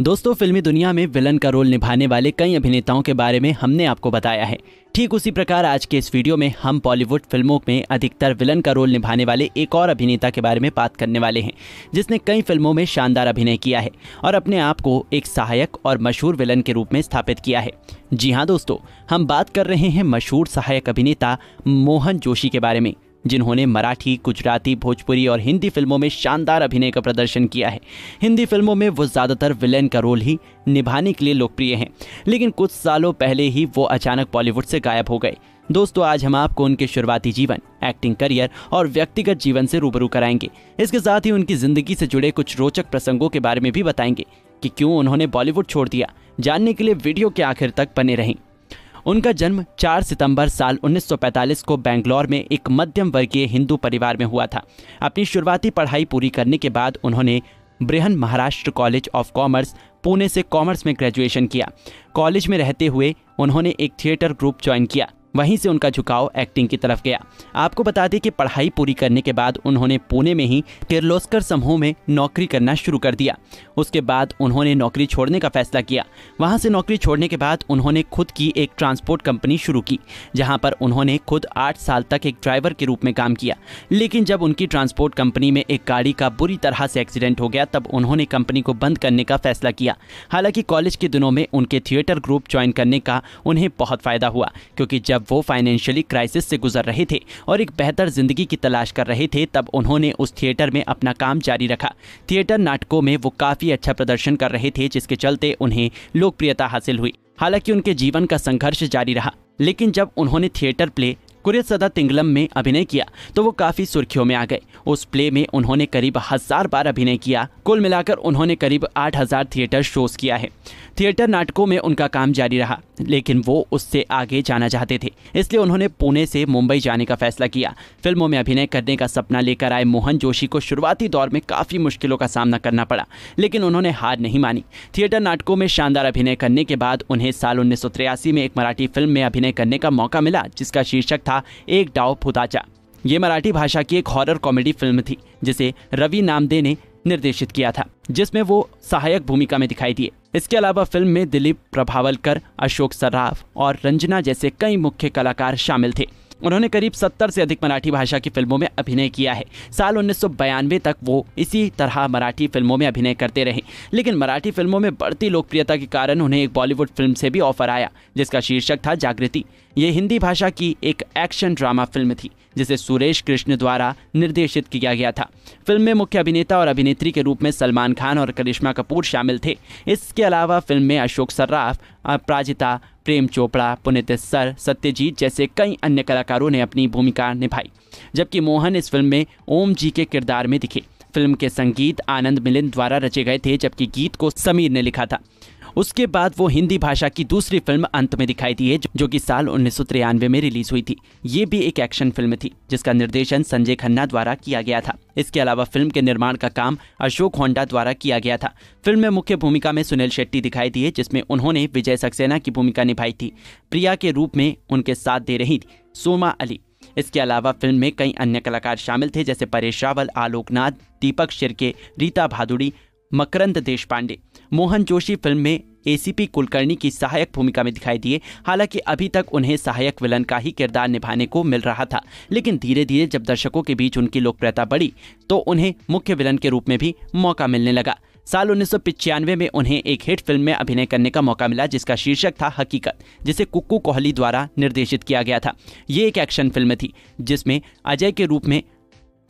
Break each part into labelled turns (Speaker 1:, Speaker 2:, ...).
Speaker 1: दोस्तों फिल्मी दुनिया में विलन का रोल निभाने वाले कई अभिनेताओं के बारे में हमने आपको बताया है ठीक उसी प्रकार आज के इस वीडियो में हम बॉलीवुड फिल्मों में अधिकतर विलन का रोल निभाने वाले एक और अभिनेता के बारे में बात करने वाले हैं जिसने कई फिल्मों में शानदार अभिनय किया है और अपने आप को एक सहायक और मशहूर विलन के रूप में स्थापित किया है जी हाँ दोस्तों हम बात कर रहे हैं मशहूर सहायक अभिनेता मोहन जोशी के बारे में जिन्होंने मराठी गुजराती भोजपुरी और हिंदी फिल्मों में शानदार अभिनय का प्रदर्शन किया है हिंदी फिल्मों में वो ज़्यादातर विलेन का रोल ही निभाने के लिए लोकप्रिय हैं लेकिन कुछ सालों पहले ही वो अचानक बॉलीवुड से गायब हो गए दोस्तों आज हम आपको उनके शुरुआती जीवन एक्टिंग करियर और व्यक्तिगत जीवन से रूबरू कराएंगे इसके साथ ही उनकी ज़िंदगी से जुड़े कुछ रोचक प्रसंगों के बारे में भी बताएंगे कि क्यों उन्होंने बॉलीवुड छोड़ दिया जानने के लिए वीडियो के आखिर तक बने रहें उनका जन्म 4 सितंबर साल 1945 को बैंगलोर में एक मध्यम वर्गीय हिंदू परिवार में हुआ था अपनी शुरुआती पढ़ाई पूरी करने के बाद उन्होंने Brihan Maharashtra college of commerce Pune से कॉमर्स में ग्रेजुएशन किया कॉलेज में रहते हुए उन्होंने एक थिएटर ग्रुप ज्वाइन किया वहीं से उनका झुकाव एक्टिंग की तरफ गया आपको बता दें कि पढ़ाई पूरी करने के बाद उन्होंने पुणे में ही किर्लोस्कर समूह में नौकरी करना शुरू कर दिया उसके बाद उन्होंने नौकरी छोड़ने का फैसला किया वहां से नौकरी छोड़ने के बाद उन्होंने खुद की एक ट्रांसपोर्ट कंपनी शुरू की जहाँ पर उन्होंने खुद आठ साल तक एक ड्राइवर के रूप में काम किया लेकिन जब उनकी ट्रांसपोर्ट कंपनी में एक गाड़ी का बुरी तरह से एक्सीडेंट हो गया तब उन्होंने कंपनी को बंद करने का फैसला किया हालांकि कॉलेज के दिनों में उनके थिएटर ग्रुप ज्वाइन करने का उन्हें बहुत फायदा हुआ क्योंकि जब जब वो फाइनेंशियली क्राइसिस से गुजर रहे थे और एक बेहतर जिंदगी की तलाश कर रहे थे तब उन्होंने उस थिएटर में अपना काम जारी रखा थिएटर नाटकों में वो काफ़ी अच्छा प्रदर्शन कर रहे थे जिसके चलते उन्हें लोकप्रियता हासिल हुई हालांकि उनके जीवन का संघर्ष जारी रहा लेकिन जब उन्होंने थिएटर प्ले सदा तिंगलम में अभिनय किया तो वो काफ़ी सुर्खियों में आ गए उस प्ले में उन्होंने करीब हज़ार बार अभिनय किया कुल मिलाकर उन्होंने करीब आठ हज़ार थिएटर शोज़ किया है थिएटर नाटकों में उनका काम जारी रहा लेकिन वो उससे आगे जाना चाहते थे इसलिए उन्होंने पुणे से मुंबई जाने का फैसला किया फिल्मों में अभिनय करने का सपना लेकर आए मोहन जोशी को शुरुआती दौर में काफ़ी मुश्किलों का सामना करना पड़ा लेकिन उन्होंने हार नहीं मानी थिएटर नाटकों में शानदार अभिनय करने के बाद उन्हें साल उन्नीस में एक मराठी फिल्म में अभिनय करने का मौका मिला जिसका शीर्षक था था एक डाव फुदाचा ये मराठी भाषा की एक हॉरर कॉमेडी फिल्म थी जिसे रवि नामदे ने निर्देशित किया था जिसमें वो सहायक भूमिका में दिखाई दिए इसके अलावा फिल्म में दिलीप प्रभावलकर अशोक सर्राफ और रंजना जैसे कई मुख्य कलाकार शामिल थे उन्होंने करीब सत्तर से अधिक मराठी भाषा की फिल्मों में अभिनय किया है साल उन्नीस तक वो इसी तरह मराठी फिल्मों में अभिनय करते रहे लेकिन मराठी फिल्मों में बढ़ती लोकप्रियता के कारण उन्हें एक बॉलीवुड फिल्म से भी ऑफर आया जिसका शीर्षक था जागृति ये हिंदी भाषा की एक एक्शन ड्रामा फिल्म थी जिसे सुरेश कृष्ण द्वारा निर्देशित किया गया था फिल्म में मुख्य अभिनेता और अभिनेत्री के रूप में सलमान खान और करिश्मा कपूर शामिल थे इसके अलावा फिल्म में अशोक सर्राफ अपराजिता प्रेम चोपड़ा पुनित सर सत्यजीत जैसे कई अन्य कलाकारों ने अपनी भूमिका निभाई जबकि मोहन इस फिल्म में ओम जी के किरदार में दिखे फिल्म के संगीत आनंद मिलिंद द्वारा रचे गए थे जबकि गीत को समीर ने लिखा था उसके बाद वो हिंदी भाषा की दूसरी फिल्म अंत में दिखाई दी है जो कि साल उन्नीस में रिलीज हुई थी ये भी एक एक्शन फिल्म थी जिसका निर्देशन संजय खन्ना द्वारा किया गया था इसके अलावा फिल्म के निर्माण का काम अशोक होंडा द्वारा किया गया था फिल्म में मुख्य भूमिका में सुनील शेट्टी दिखाई दिए जिसमें उन्होंने विजय सक्सेना की भूमिका निभाई थी प्रिया के रूप में उनके साथ दे रही थी सोमा अली इसके अलावा फिल्म में कई अन्य कलाकार शामिल थे जैसे परेश रावल आलोकनाथ दीपक शिरके रीता भादुड़ी मकरंद देश पांडे मोहन जोशी फिल्म में एसीपी कुलकर्णी की सहायक भूमिका में दिखाई दिए हालांकि अभी तक उन्हें सहायक विलन का ही किरदार निभाने को मिल रहा था लेकिन धीरे धीरे जब दर्शकों के बीच उनकी लोकप्रियता बढ़ी तो उन्हें मुख्य विलन के रूप में भी मौका मिलने लगा साल उन्नीस में उन्हें एक हिट फिल्म में अभिनय करने का मौका मिला जिसका शीर्षक था हकीकत जिसे कुक्कू कोहली द्वारा निर्देशित किया गया था ये एक एक्शन फिल्म थी जिसमें अजय के रूप में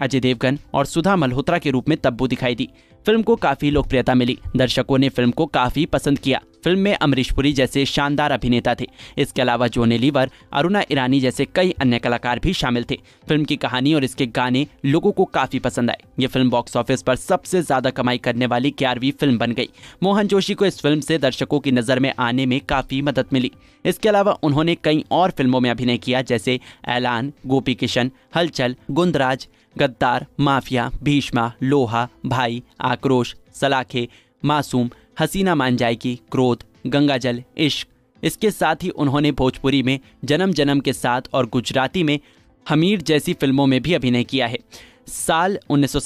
Speaker 1: अजय देवगन और सुधा मल्होत्रा के रूप में तब्बू दिखाई दी फिल्म को काफी लोकप्रियता मिली दर्शकों ने फिल्म को काफी पसंद किया फिल्म में अमरीश पुरी जैसे शानदार अभिनेता थे इसके अलावा जोने लीवर अरुणा ईरानी जैसे कई अन्य कलाकार भी शामिल थे फिल्म की कहानी और इसके गाने लोगों को काफी पसंद आए ये फिल्म बॉक्स ऑफिस पर सबसे ज्यादा कमाई करने वाली ग्यारहवीं फिल्म बन गई मोहन जोशी को इस फिल्म से दर्शकों की नजर में आने में काफी मदद मिली इसके अलावा उन्होंने कई और फिल्मों में अभिनय किया जैसे ऐलान गोपी किशन हलचल गुंदराज गद्दार माफिया भीष्मा लोहा भाई आक्रोश सलाखे मासूम हसीना मान जाएगी क्रोध गंगाजल इश्क इसके साथ ही उन्होंने भोजपुरी में जन्म जन्म के साथ और गुजराती में हमीर जैसी फिल्मों में भी अभिनय किया है साल उन्नीस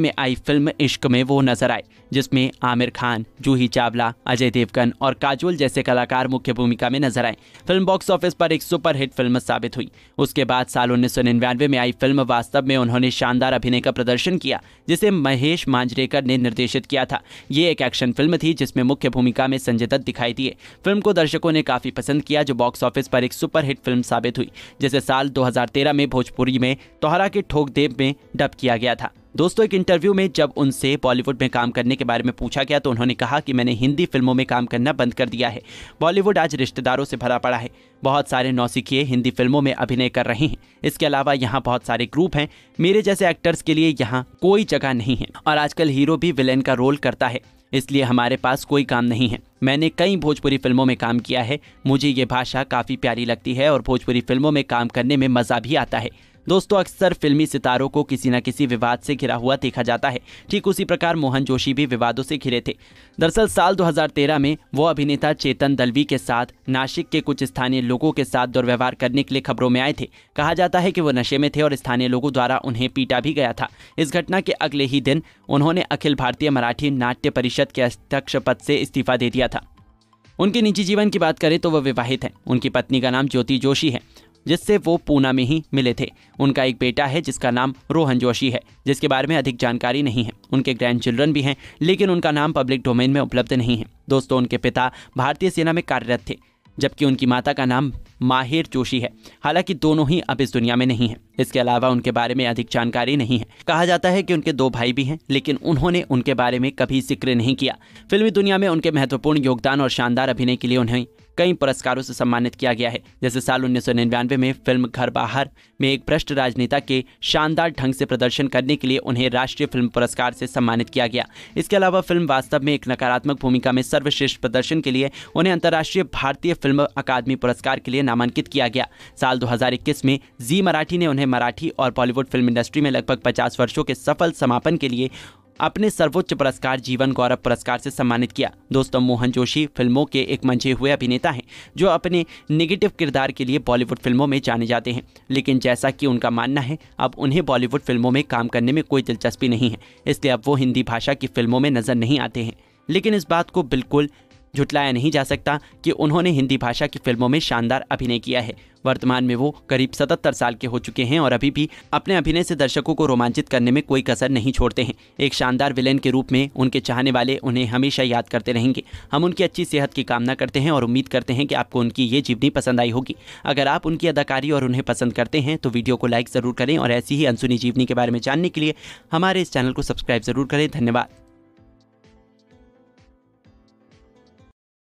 Speaker 1: में आई फिल्म इश्क में वो नजर आए जिसमें आमिर खान जूही चावला अजय देवगन और काजोल जैसे कलाकार मुख्य भूमिका में नजर आए फिल्म बॉक्स ऑफिस पर एक सुपरहिट फिल्म साबित हुई उसके बाद साल उन्नीस में आई फिल्म वास्तव में उन्होंने शानदार अभिनय का प्रदर्शन किया जिसे महेश मांजरेकर ने निर्देशित किया था ये एक एक्शन फिल्म थी जिसमें मुख्य भूमिका में संजय दत्त दिखाई दिए फिल्म को दर्शकों ने काफी पसंद किया जो बॉक्स ऑफिस पर एक सुपरहिट फिल्म साबित हुई जिसे साल दो में भोजपुरी में तोहरा के ठोक देव में डब किया गया था दोस्तों एक इंटरव्यू में जब उनसे बॉलीवुड में काम करने के बारे में पूछा गया तो उन्होंने कहा कि मैंने हिंदी फिल्मों में काम करना बंद कर दिया है बॉलीवुड आज रिश्तेदारों से भरा पड़ा है बहुत सारे नौसिखिए हिंदी फिल्मों में अभिनय कर रहे हैं इसके अलावा यहाँ बहुत सारे ग्रुप हैं मेरे जैसे एक्टर्स के लिए यहाँ कोई जगह नहीं है और आजकल हीरो भी विलेन का रोल करता है इसलिए हमारे पास कोई काम नहीं है मैंने कई भोजपुरी फिल्मों में काम किया है मुझे ये भाषा काफ़ी प्यारी लगती है और भोजपुरी फिल्मों में काम करने में मज़ा भी आता है दोस्तों अक्सर फिल्मी सितारों को किसी न किसी विवाद से घिरा हुआ देखा जाता है ठीक उसी प्रकार मोहन जोशी भी विवादों से घिरे थे दरअसल साल 2013 में वो अभिनेता चेतन दलवी के साथ नासिक के कुछ स्थानीय लोगों के साथ दुर्व्यवहार करने के लिए खबरों में आए थे कहा जाता है कि वो नशे में थे और स्थानीय लोगों द्वारा उन्हें पीटा भी गया था इस घटना के अगले ही दिन उन्होंने अखिल भारतीय मराठी नाट्य परिषद के अध्यक्ष पद से इस्तीफा दे दिया था उनके निजी जीवन की बात करें तो वह विवाहित हैं उनकी पत्नी का नाम ज्योति जोशी है जिससे वो पूना में ही मिले थे उनका एक बेटा है जिसका नाम रोहन जोशी है जिसके बारे में अधिक जानकारी नहीं है उनके ग्रैंड चिल्ड्रन भी हैं लेकिन उनका नाम पब्लिक डोमेन में उपलब्ध नहीं है दोस्तों उनके पिता भारतीय सेना में कार्यरत थे जबकि उनकी माता का नाम माहिर जोशी है हालांकि दोनों ही अब इस दुनिया में नहीं है इसके अलावा उनके बारे में अधिक जानकारी नहीं है कहा जाता है कि उनके दो भाई भी हैं लेकिन उन्होंने उनके बारे में कभी जिक्र नहीं किया फिल्मी दुनिया में उनके महत्वपूर्ण योगदान और शानदार अभिनय के लिए उन्हें कई पुरस्कारों से सम्मानित किया गया है जैसे साल उन्नीस में फिल्म घर बाहर में एक भ्रष्ट राजनेता के शानदार ढंग से प्रदर्शन करने के लिए उन्हें राष्ट्रीय फिल्म पुरस्कार से सम्मानित किया गया इसके अलावा फिल्म वास्तव में एक नकारात्मक भूमिका में सर्वश्रेष्ठ प्रदर्शन के लिए उन्हें अंतर्राष्ट्रीय भारतीय फिल्म अकादमी पुरस्कार के लिए नामांकित किया गया साल दो में जी मराठी ने उन्हें मराठी और बॉलीवुड फिल्म इंडस्ट्री में लगभग पचास वर्षों के सफल समापन के लिए अपने सर्वोच्च पुरस्कार जीवन गौरव पुरस्कार से सम्मानित किया दोस्तों मोहन जोशी फिल्मों के एक मंझे हुए अभिनेता हैं जो अपने निगेटिव किरदार के लिए बॉलीवुड फिल्मों में जाने जाते हैं लेकिन जैसा कि उनका मानना है अब उन्हें बॉलीवुड फिल्मों में काम करने में कोई दिलचस्पी नहीं है इसलिए अब वो हिंदी भाषा की फिल्मों में नजर नहीं आते हैं लेकिन इस बात को बिल्कुल झुटलाया नहीं जा सकता कि उन्होंने हिंदी भाषा की फिल्मों में शानदार अभिनय किया है वर्तमान में वो करीब सतहत्तर साल के हो चुके हैं और अभी भी अपने अभिनय से दर्शकों को रोमांचित करने में कोई कसर नहीं छोड़ते हैं एक शानदार विलेन के रूप में उनके चाहने वाले उन्हें हमेशा याद करते रहेंगे हम उनकी अच्छी सेहत की कामना करते हैं और उम्मीद करते हैं कि आपको उनकी ये जीवनी पसंद आई होगी अगर आप उनकी अदाकारी और उन्हें पसंद करते हैं तो वीडियो को लाइक ज़रूर करें और ऐसी ही अनसुनी जीवनी के बारे में जानने के लिए हमारे इस चैनल को सब्सक्राइब ज़रूर करें धन्यवाद